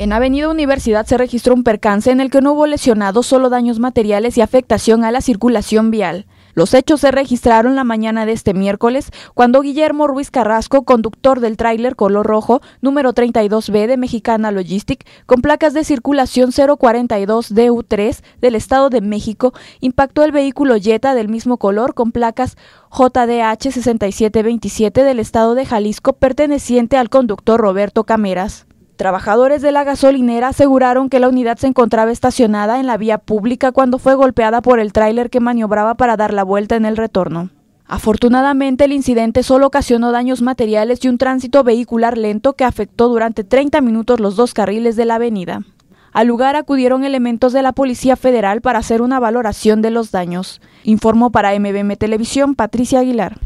En Avenida Universidad se registró un percance en el que no hubo lesionados, solo daños materiales y afectación a la circulación vial. Los hechos se registraron la mañana de este miércoles cuando Guillermo Ruiz Carrasco, conductor del tráiler color rojo número 32B de Mexicana Logistic, con placas de circulación 042DU3 del Estado de México, impactó el vehículo Jetta del mismo color con placas JDH 6727 del Estado de Jalisco perteneciente al conductor Roberto Cameras. Trabajadores de la gasolinera aseguraron que la unidad se encontraba estacionada en la vía pública cuando fue golpeada por el tráiler que maniobraba para dar la vuelta en el retorno. Afortunadamente, el incidente solo ocasionó daños materiales y un tránsito vehicular lento que afectó durante 30 minutos los dos carriles de la avenida. Al lugar acudieron elementos de la Policía Federal para hacer una valoración de los daños, informó para MBM Televisión Patricia Aguilar.